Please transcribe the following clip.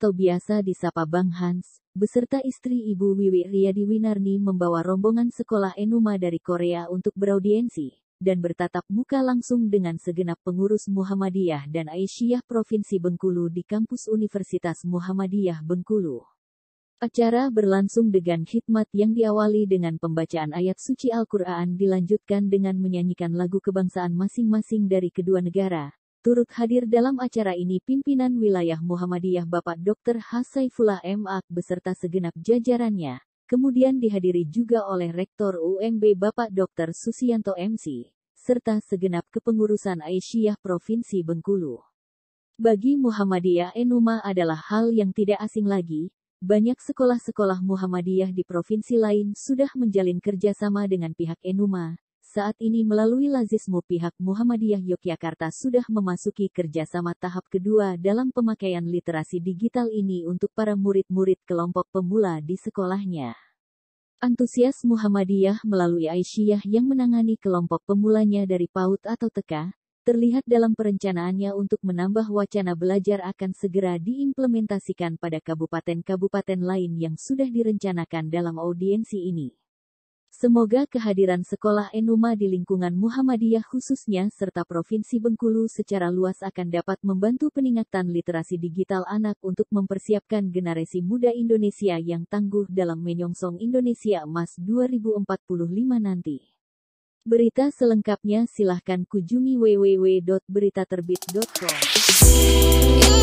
atau biasa disapa Bang Hans, beserta istri Ibu Wiwi Riyadi Winarni membawa rombongan sekolah Enuma dari Korea untuk beraudiensi, dan bertatap muka langsung dengan segenap pengurus Muhammadiyah dan Aisyah Provinsi Bengkulu di kampus Universitas Muhammadiyah Bengkulu. Acara berlangsung dengan khidmat yang diawali dengan pembacaan ayat suci Al-Quran dilanjutkan dengan menyanyikan lagu kebangsaan masing-masing dari kedua negara, Turut hadir dalam acara ini pimpinan wilayah Muhammadiyah Bapak Dr. Hasaifullah M.A. beserta segenap jajarannya. Kemudian dihadiri juga oleh Rektor UMB Bapak Dr. Susianto MC, serta segenap kepengurusan Aisyah Provinsi Bengkulu. Bagi Muhammadiyah Enuma adalah hal yang tidak asing lagi, banyak sekolah-sekolah Muhammadiyah di provinsi lain sudah menjalin kerjasama dengan pihak Enuma, saat ini melalui Lazismu pihak Muhammadiyah Yogyakarta sudah memasuki kerjasama tahap kedua dalam pemakaian literasi digital ini untuk para murid-murid kelompok pemula di sekolahnya. Antusias Muhammadiyah melalui Aisyah yang menangani kelompok pemulanya dari PAUD atau TEKA, terlihat dalam perencanaannya untuk menambah wacana belajar akan segera diimplementasikan pada kabupaten-kabupaten lain yang sudah direncanakan dalam audiensi ini. Semoga kehadiran sekolah Enuma di lingkungan Muhammadiyah khususnya serta Provinsi Bengkulu secara luas akan dapat membantu peningkatan literasi digital anak untuk mempersiapkan generasi muda Indonesia yang tangguh dalam menyongsong Indonesia Emas 2045 nanti. Berita selengkapnya silahkan kunjungi www.beritaterbit.com.